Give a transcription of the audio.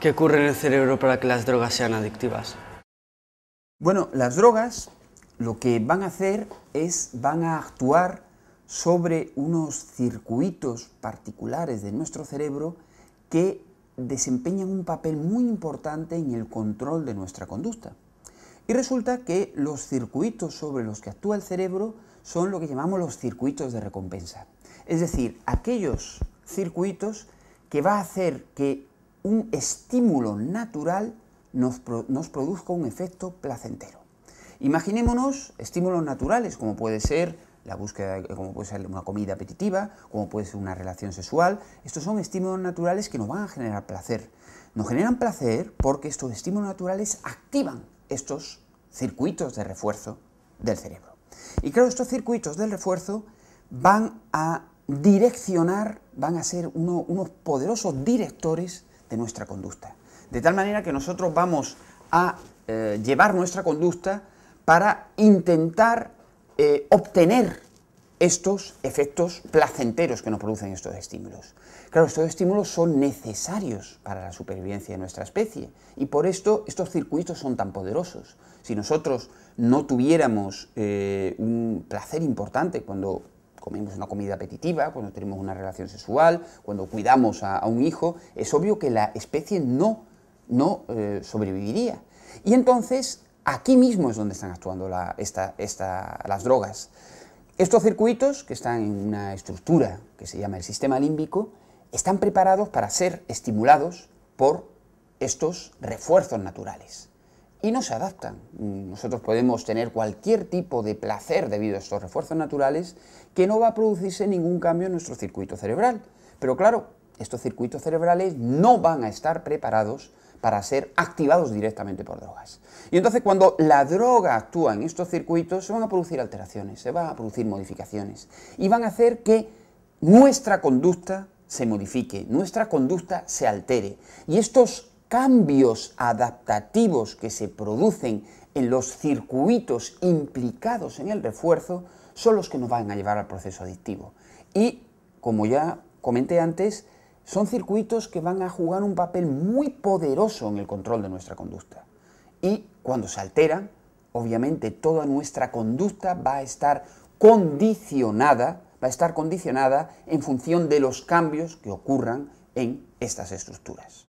¿Qué ocurre en el cerebro para que las drogas sean adictivas? Bueno, las drogas lo que van a hacer es, van a actuar sobre unos circuitos particulares de nuestro cerebro que desempeñan un papel muy importante en el control de nuestra conducta. Y resulta que los circuitos sobre los que actúa el cerebro son lo que llamamos los circuitos de recompensa. Es decir, aquellos circuitos que va a hacer que un estímulo natural nos, produzca un efecto placentero. Imaginémonos estímulos naturales, como puede ser la búsqueda, como puede ser una comida apetitiva, como puede ser una relación sexual. Estos son estímulos naturales que nos van a generar placer. Nos generan placer porque estos estímulos naturales activan estos circuitos de refuerzo del cerebro. Y claro, estos circuitos del refuerzo van a direccionar, van a ser unos poderosos directores de nuestra conducta. De tal manera que nosotros vamos a eh, llevar nuestra conducta para intentar eh, obtener estos efectos placenteros que nos producen estos estímulos. Claro, estos estímulos son necesarios para la supervivencia de nuestra especie y por esto estos circuitos son tan poderosos. Si nosotros no tuviéramos eh, un placer importante cuando comemos una comida apetitiva, cuando tenemos una relación sexual, cuando cuidamos a, un hijo, es obvio que la especie no, eh, sobreviviría. Y entonces aquí mismo es donde están actuando las drogas. Estos circuitos, que están en una estructura que se llama el sistema límbico, están preparados para ser estimulados por estos refuerzos naturales y no se adaptan. Nosotros podemos tener cualquier tipo de placer debido a estos refuerzos naturales que no va a producirse ningún cambio en nuestro circuito cerebral. Pero claro, estos circuitos cerebrales no van a estar preparados para ser activados directamente por drogas. Y entonces cuando la droga actúa en estos circuitos se van a producir alteraciones, se van a producir modificaciones y van a hacer que nuestra conducta se modifique, nuestra conducta se altere. Y estos cambios adaptativos que se producen en los circuitos implicados en el refuerzo son los que nos van a llevar al proceso adictivo. Y, como ya comenté antes, son circuitos que van a jugar un papel muy poderoso en el control de nuestra conducta. Y cuando se alteran, obviamente toda nuestra conducta va a estar condicionada, va a estar condicionada en función de los cambios que ocurran en estas estructuras.